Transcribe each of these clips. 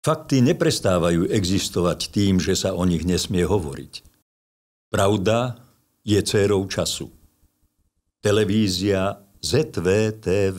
Fakty neprestávajú existovať tým, že sa o nich nesmie hovoriť. Pravda je cérou času. Televízia ZVTV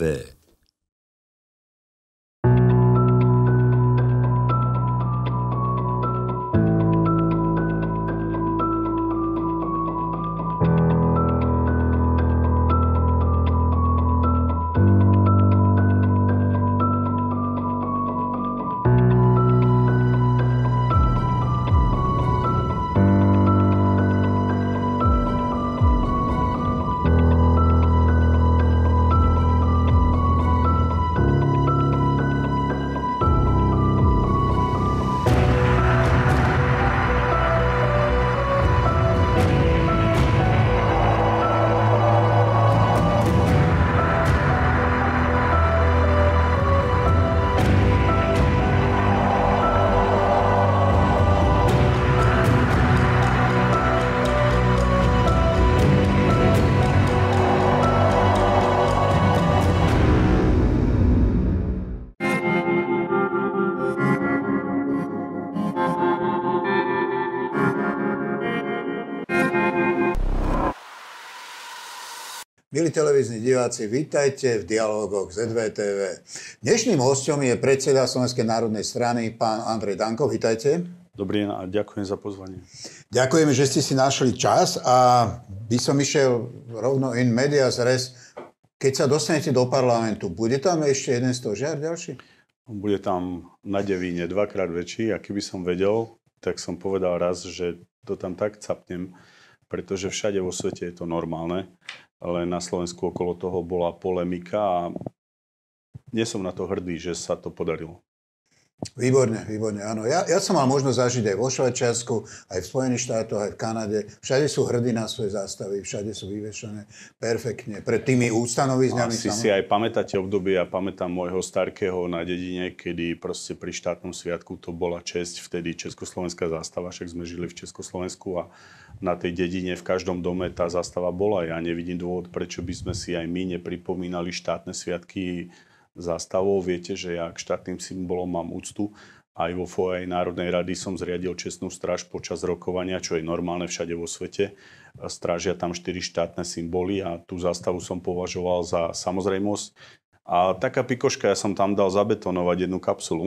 televízni diváci, vítajte v dialogoch ZVTV. Dnešným hostom je predseda Slovenskej národnej strany, pán Andrej Danko. Vítajte. Dobrý deň a ďakujem za pozvanie. Ďakujem, že ste si našli čas a by som išiel rovno in medias res. Keď sa dostanete do parlamentu, bude tam ešte jeden stožiar ďalší? Bude tam na devíne dvakrát väčší a keby som vedel, tak som povedal raz, že to tam tak capnem, pretože všade vo svete je to normálne ale na Slovensku okolo toho bola polemika a nie som na to hrdý, že sa to podarilo. Výborne, výborne, áno. Ja, ja som mal možnosť zažiť aj vo Švajčiarsku, aj v Spojených štátoch, aj v Kanade. Všade sú hrdí na svoje zástavy, všade sú vyvešené perfektne. Pred tými ústanovizňami. Asi si aj pamätáte obdobie, ja pamätám môjho starkého na dedine, kedy proste pri štátnom sviatku to bola česť, vtedy Československá zástava, však sme žili v Československu a na tej dedine v každom dome tá zástava bola. Ja nevidím dôvod, prečo by sme si aj my nepripomínali štátne sviatky zástavou. Viete, že ja k štátnym symbolom mám úctu. Aj vo foaji Národnej rady som zriadil čestnú stráž počas rokovania, čo je normálne všade vo svete. Strážia tam štyri štátne symboly a tú zástavu som považoval za samozrejmosť. A taká pikoška, ja som tam dal zabetonovať jednu kapsulu,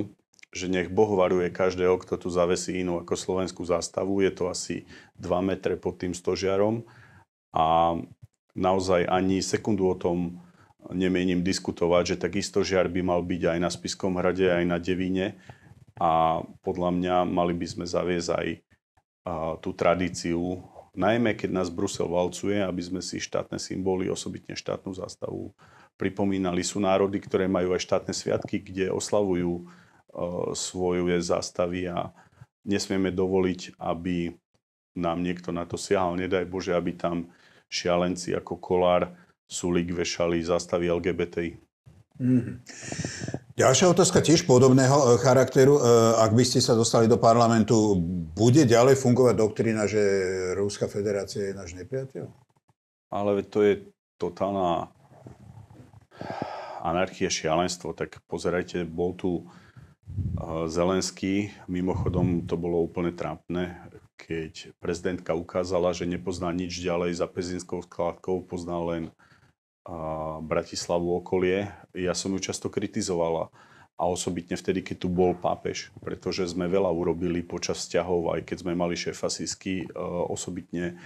že nech Boh varuje každého, kto tu zavesí inú ako slovenskú zástavu. Je to asi 2 metre pod tým stožiarom. A naozaj ani sekundu o tom nemienim diskutovať, že takisto žiar by mal byť aj na Spiskom hrade, aj na Devine a podľa mňa mali by sme zaviesť aj tú tradíciu, najmä keď nás Brusel valcuje, aby sme si štátne symboly, osobitne štátnu zástavu pripomínali. Sú národy, ktoré majú aj štátne sviatky, kde oslavujú e, svoje zástavy a nesmieme dovoliť, aby nám niekto na to siahal. Nedaj Bože, aby tam šialenci ako kolár Sulik vešali zastavy LGBTI. Mm. Ďalšia otázka tiež podobného e, charakteru. E, ak by ste sa dostali do parlamentu, bude ďalej fungovať doktrína, že Ruská federácia je náš nepriateľ? Ale to je totálna anarchia, šialenstvo. Tak pozerajte, bol tu e, Zelenský. Mimochodom, to bolo úplne trápne, keď prezidentka ukázala, že nepozná nič ďalej za pezinskou skládkou, pozná len a Bratislavu okolie. Ja som ju často kritizovala a osobitne vtedy, keď tu bol pápež, pretože sme veľa urobili počas vzťahov, aj keď sme mali šéfa Sisky, e, osobitne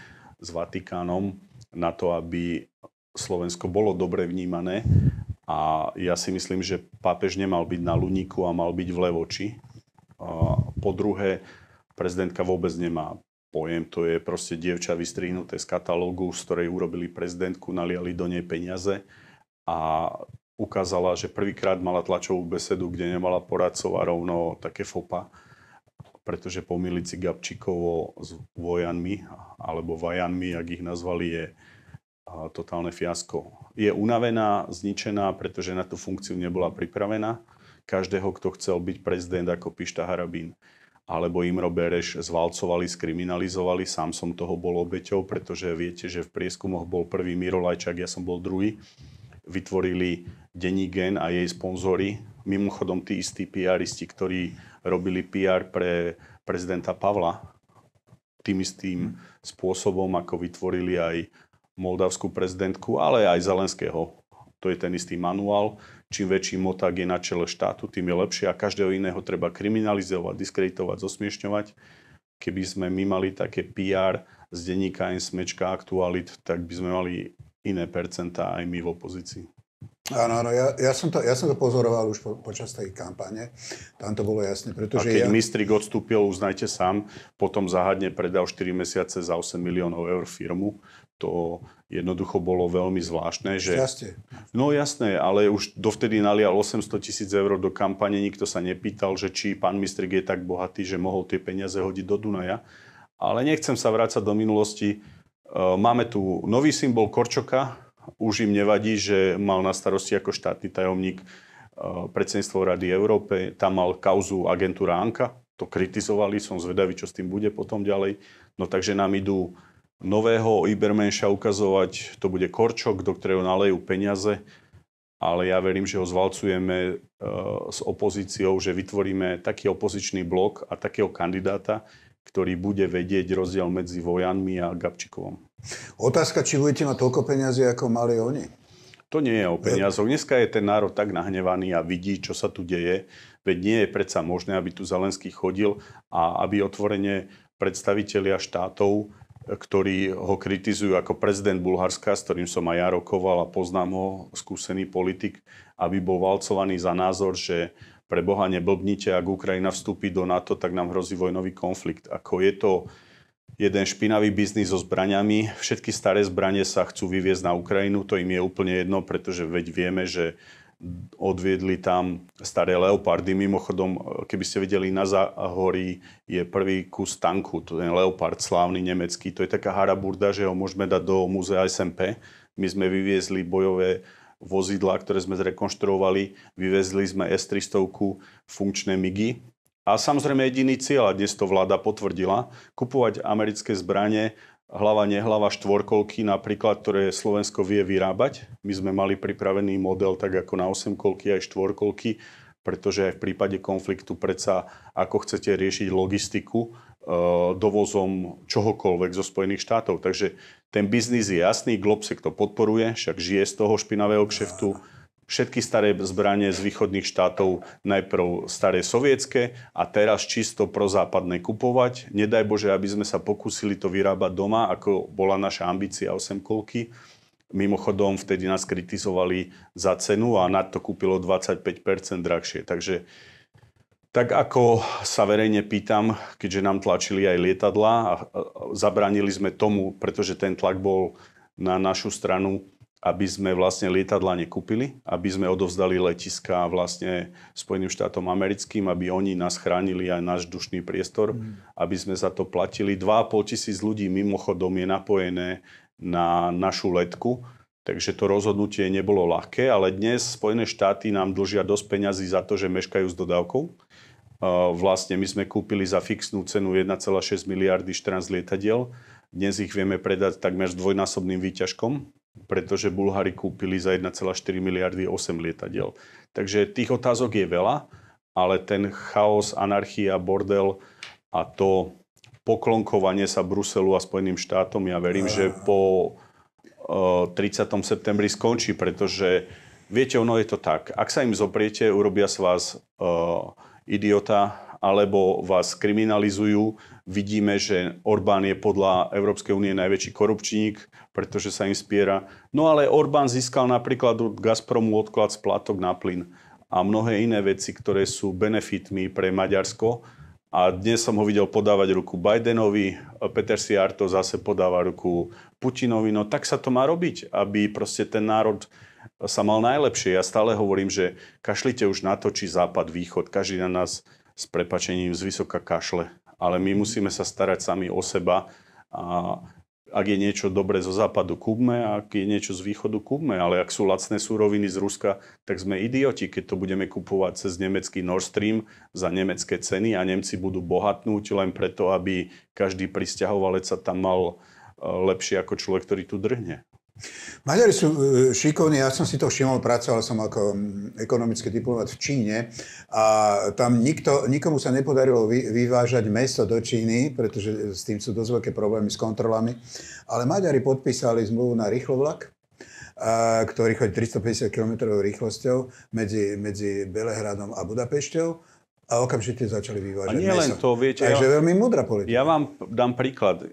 s Vatikánom, na to, aby Slovensko bolo dobre vnímané. A ja si myslím, že pápež nemal byť na Luníku a mal byť v Levoči. E, po druhé, prezidentka vôbec nemá pojem, to je proste dievča vystrihnuté z katalógu, z ktorej urobili prezidentku, naliali do nej peniaze a ukázala, že prvýkrát mala tlačovú besedu, kde nemala poradcov a rovno také fopa, pretože pomýliť si Gabčíkovo s vojanmi, alebo vajanmi, ak ich nazvali, je totálne fiasko. Je unavená, zničená, pretože na tú funkciu nebola pripravená. Každého, kto chcel byť prezident ako Pišta Harabín alebo im Robereš zvalcovali, skriminalizovali. Sám som toho bol obeťou, pretože viete, že v prieskumoch bol prvý Miro Lajčák, ja som bol druhý. Vytvorili dení Gen a jej sponzory. Mimochodom, tí istí PRisti, ktorí robili PR pre prezidenta Pavla, tým istým spôsobom, ako vytvorili aj moldavskú prezidentku, ale aj Zelenského. To je ten istý manuál Čím väčší moták je na čele štátu, tým je lepšie a každého iného treba kriminalizovať, diskreditovať, zosmiešňovať. Keby sme my mali také PR z denníka SMečka aktualit, tak by sme mali iné percentá aj my v opozícii. Áno, áno, ja, ja, som to, ja som to pozoroval už po, počas tej kampane. Tam to bolo jasné, pretože... A keď ja... Mistrik odstúpil, uznajte sám, potom zahadne predal 4 mesiace za 8 miliónov eur firmu, to jednoducho bolo veľmi zvláštne. Že... Šťastie. No jasné, ale už dovtedy nalial 800 tisíc eur do kampane, nikto sa nepýtal, že či pán Mistrik je tak bohatý, že mohol tie peniaze hodiť do Dunaja. Ale nechcem sa vrácať do minulosti. E, máme tu nový symbol Korčoka, už im nevadí, že mal na starosti ako štátny tajomník e, predsedníctvo Rady Európe, tam mal kauzu agentúra Anka, to kritizovali, som zvedavý, čo s tým bude potom ďalej. No takže nám idú nového Ibermenša ukazovať, to bude Korčok, do ktorého nalejú peniaze, ale ja verím, že ho zvalcujeme eh, s opozíciou, že vytvoríme taký opozičný blok a takého kandidáta, ktorý bude vedieť rozdiel medzi vojanmi a Gabčikovom. Otázka, či budete mať toľko peniazy, ako mali oni? To nie je o peniazoch. Dneska je ten národ tak nahnevaný a vidí, čo sa tu deje. Veď nie je predsa možné, aby tu Zelenský chodil a aby otvorene predstavitelia štátov ktorí ho kritizujú ako prezident Bulharska, s ktorým som aj ja rokoval a poznám ho, skúsený politik, aby bol valcovaný za názor, že pre Boha neblbnite, ak Ukrajina vstúpi do NATO, tak nám hrozí vojnový konflikt. Ako je to jeden špinavý biznis so zbraniami, všetky staré zbranie sa chcú vyviezť na Ukrajinu, to im je úplne jedno, pretože veď vieme, že odviedli tam staré leopardy. Mimochodom, e, keby ste videli, na Zahorí je prvý kus tanku, to je leopard slávny nemecký. To je taká haraburda, že ho môžeme dať do múzea SMP. My sme vyviezli bojové vozidla, ktoré sme zrekonštruovali. Vyviezli sme S-300, funkčné MIGy, a samozrejme jediný cieľ, a dnes to vláda potvrdila, kupovať americké zbranie hlava nehlava štvorkolky napríklad, ktoré Slovensko vie vyrábať. My sme mali pripravený model tak ako na osemkolky aj štvorkolky, pretože aj v prípade konfliktu predsa ako chcete riešiť logistiku e, dovozom čohokoľvek zo Spojených štátov. Takže ten biznis je jasný, Globsek to podporuje, však žije z toho špinavého kšeftu všetky staré zbranie z východných štátov, najprv staré sovietské a teraz čisto prozápadné kupovať. Nedaj Bože, aby sme sa pokúsili to vyrábať doma, ako bola naša ambícia 8 kolky. Mimochodom, vtedy nás kritizovali za cenu a nad to kúpilo 25% drahšie. Takže tak ako sa verejne pýtam, keďže nám tlačili aj lietadla a zabránili sme tomu, pretože ten tlak bol na našu stranu, aby sme vlastne lietadla nekúpili, aby sme odovzdali letiska vlastne Spojeným štátom americkým, aby oni nás chránili aj náš dušný priestor, mm. aby sme za to platili. 2,5 tisíc ľudí mimochodom je napojené na našu letku, takže to rozhodnutie nebolo ľahké, ale dnes Spojené štáty nám dlžia dosť peňazí za to, že meškajú s dodávkou. Vlastne my sme kúpili za fixnú cenu 1,6 miliardy 14 lietadiel, dnes ich vieme predať takmer s dvojnásobným výťažkom, pretože Bulhári kúpili za 1,4 miliardy 8 lietadiel. Takže tých otázok je veľa, ale ten chaos, anarchia, bordel a to poklonkovanie sa Bruselu a Spojeným štátom, ja verím, že po 30. Eh, septembri skončí, pretože viete, ono je to tak. Ak sa im zopriete, urobia z vás uh, idiota, alebo vás kriminalizujú. Vidíme, že Orbán je podľa Európskej únie najväčší korupčník, pretože sa im spiera. No ale Orbán získal napríklad od Gazpromu odklad splátok na plyn a mnohé iné veci, ktoré sú benefitmi pre Maďarsko. A dnes som ho videl podávať ruku Bidenovi, Peter Siarto zase podáva ruku Putinovi. No tak sa to má robiť, aby proste ten národ sa mal najlepšie. Ja stále hovorím, že kašlite už na to, či západ, východ. Každý na nás s prepačením z vysoka kašle. Ale my musíme sa starať sami o seba a ak je niečo dobré zo západu, kúpme, a ak je niečo z východu, kúpme. Ale ak sú lacné súroviny z Ruska, tak sme idioti, keď to budeme kupovať cez nemecký Nord Stream za nemecké ceny a Nemci budú bohatnúť len preto, aby každý pristahovalec sa tam mal eh, lepšie ako človek, ktorý tu drhne. Maďari sú e, šikovní, ja som si to všimol, pracoval som ako ekonomický diplomat v Číne a tam nikto, nikomu sa nepodarilo vyvážať mesto do Číny, pretože s tým sú dosť veľké problémy s kontrolami, ale Maďari podpísali zmluvu na rýchlovlak, ktorý chodí 350 km rýchlosťou medzi, medzi Belehradom a Budapešťou a okamžite začali vyvážať A nie len to, viete... Takže ja, veľmi múdra politika. Ja vám dám príklad.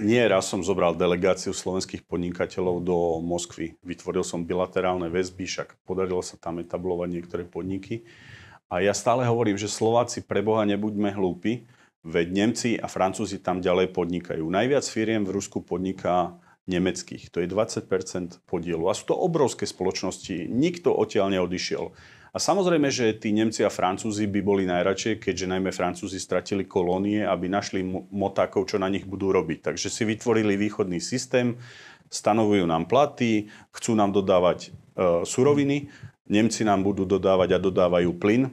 Nie raz som zobral delegáciu slovenských podnikateľov do Moskvy. Vytvoril som bilaterálne väzby, však podarilo sa tam etablovať niektoré podniky. A ja stále hovorím, že Slováci pre Boha nebuďme hlúpi, veď Nemci a Francúzi tam ďalej podnikajú. Najviac firiem v Rusku podniká nemeckých. To je 20% podielu. A sú to obrovské spoločnosti. Nikto odtiaľ neodišiel. A samozrejme, že tí Nemci a Francúzi by boli najradšej, keďže najmä Francúzi stratili kolónie, aby našli motákov, čo na nich budú robiť. Takže si vytvorili východný systém, stanovujú nám platy, chcú nám dodávať e, suroviny, Nemci nám budú dodávať a dodávajú plyn, e,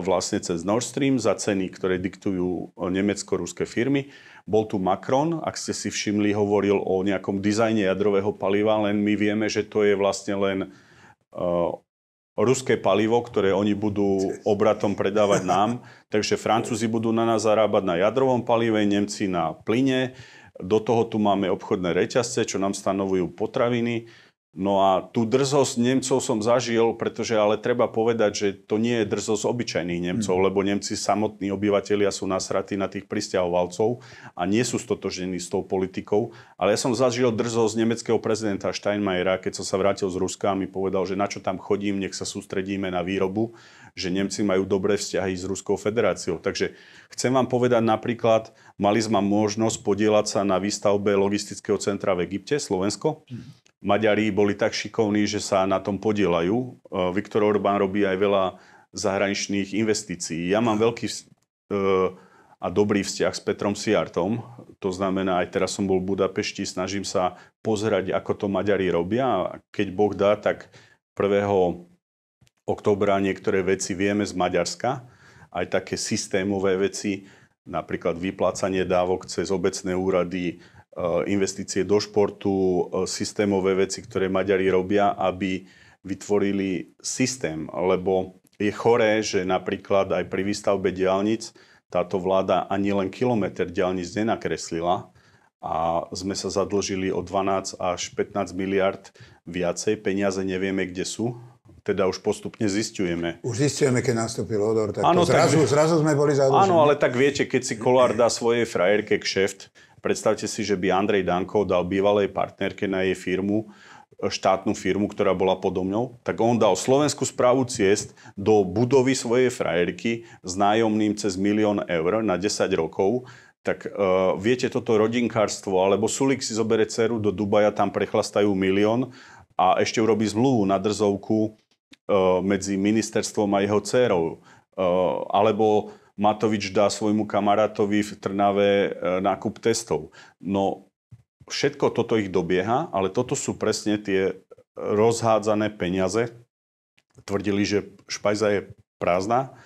vlastne cez Nord Stream za ceny, ktoré diktujú e, nemecko-ruské firmy. Bol tu Macron, ak ste si všimli, hovoril o nejakom dizajne jadrového paliva, len my vieme, že to je vlastne len e, ruské palivo, ktoré oni budú obratom predávať nám. Takže Francúzi budú na nás zarábať na jadrovom palive, Nemci na plyne. Do toho tu máme obchodné reťazce, čo nám stanovujú potraviny. No a tú drzosť Nemcov som zažil, pretože ale treba povedať, že to nie je drzosť obyčajných Nemcov, mm. lebo Nemci samotní obyvateľia sú nasratí na tých pristahovalcov a nie sú stotožnení s tou politikou. Ale ja som zažil drzosť nemeckého prezidenta Steinmeiera, keď som sa vrátil z Ruska a mi povedal, že na čo tam chodím, nech sa sústredíme na výrobu, že Nemci majú dobré vzťahy s Ruskou federáciou. Takže chcem vám povedať napríklad, mali sme možnosť podielať sa na výstavbe logistického centra v Egypte, Slovensko. Mm. Maďari boli tak šikovní, že sa na tom podielajú. E, Viktor Orbán robí aj veľa zahraničných investícií. Ja mám veľký e, a dobrý vzťah s Petrom Siartom. To znamená, aj teraz som bol v Budapešti, snažím sa pozerať, ako to Maďari robia. keď Boh dá, tak 1. oktobra niektoré veci vieme z Maďarska. Aj také systémové veci, napríklad vyplácanie dávok cez obecné úrady, Eh, investície do športu, eh, systémové veci, ktoré Maďari robia, aby vytvorili systém, lebo je choré, že napríklad aj pri výstavbe diálnic táto vláda ani len kilometr diálnic nenakreslila a sme sa zadlžili o 12 až 15 miliard viacej, peniaze nevieme, kde sú, teda už postupne zistujeme. Už zistujeme, keď nastúpil Odor, tak, ano, zrazu, tak zrazu sme boli zadlžení. Áno, ale tak viete, keď si Kolár dá svojej frajerke kšeft, Predstavte si, že by Andrej Dankov dal bývalej partnerke na jej firmu e, štátnu firmu, ktorá bola podo mňou, tak on dal Slovenskú správu ciest do budovy svojej frajerky s nájomným cez milión eur na 10 rokov. Tak uh, viete toto rodinkárstvo, alebo Sulik si zobere dceru do Dubaja, tam prechlastajú milión a ešte urobí zmluvu na drzovku uh, medzi ministerstvom a jeho dcerou. Uh, alebo Matovič dá svojmu kamarátovi v Trnave e, nákup testov. No všetko toto ich dobieha, ale toto sú presne tie rozhádzané peniaze. Tvrdili, že špajza je prázdna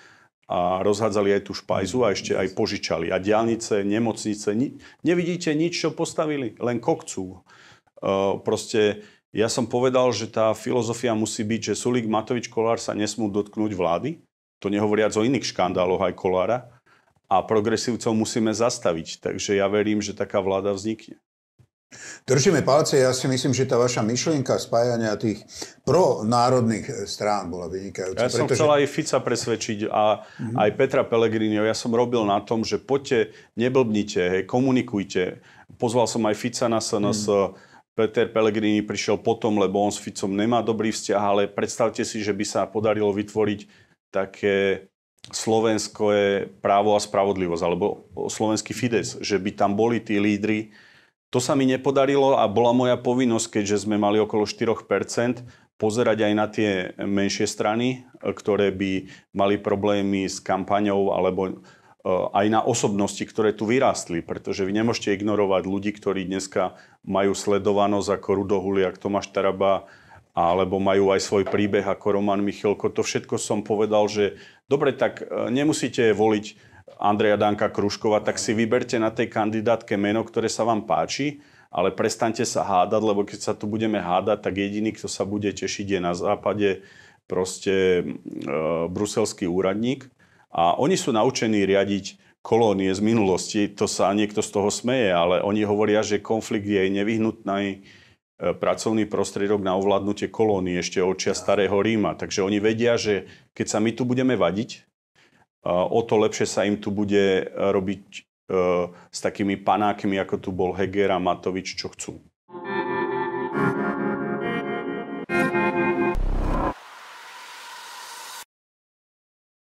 a rozhádzali aj tú špajzu a ešte aj požičali. A diálnice, nemocnice, ni- nevidíte nič, čo postavili, len kokcú. Uh, e, proste ja som povedal, že tá filozofia musí byť, že Sulík, Matovič, Kolár sa nesmú dotknúť vlády, to nehovoriac o iných škandáloch aj Kolára. A progresívcov musíme zastaviť. Takže ja verím, že taká vláda vznikne. Držíme palce, ja si myslím, že tá vaša myšlienka spájania tých pronárodných strán bola vynikajúca. Ja som pretože... chcel aj Fica presvedčiť a mm-hmm. aj Petra Pellegriniho. Ja som robil na tom, že poďte, neblbnite, hej, komunikujte. Pozval som aj Fica na SNS. Mm-hmm. Peter Pellegrini prišiel potom, lebo on s Ficom nemá dobrý vzťah, ale predstavte si, že by sa podarilo vytvoriť také Slovensko je právo a spravodlivosť, alebo slovenský Fides, že by tam boli tí lídry. To sa mi nepodarilo a bola moja povinnosť, keďže sme mali okolo 4%, pozerať aj na tie menšie strany, ktoré by mali problémy s kampaňou alebo e, aj na osobnosti, ktoré tu vyrástli, pretože vy nemôžete ignorovať ľudí, ktorí dneska majú sledovanosť ako Rudohuliak, Tomáš Taraba, alebo majú aj svoj príbeh ako Roman Michalko. To všetko som povedal, že dobre, tak e, nemusíte voliť Andreja Danka Kruškova, tak si vyberte na tej kandidátke meno, ktoré sa vám páči, ale prestante sa hádať, lebo keď sa tu budeme hádať, tak jediný, kto sa bude tešiť je na západe proste e, bruselský úradník. A oni sú naučení riadiť kolónie z minulosti, to sa niekto z toho smeje, ale oni hovoria, že konflikt je nevyhnutný, E, pracovný prostriedok na ovládnutie kolónie ešte od čia Starého Ríma. Takže oni vedia, že keď sa my tu budeme vadiť, e, o to lepšie sa im tu bude robiť e, s takými panákmi, ako tu bol Heger a Matovič, čo chcú.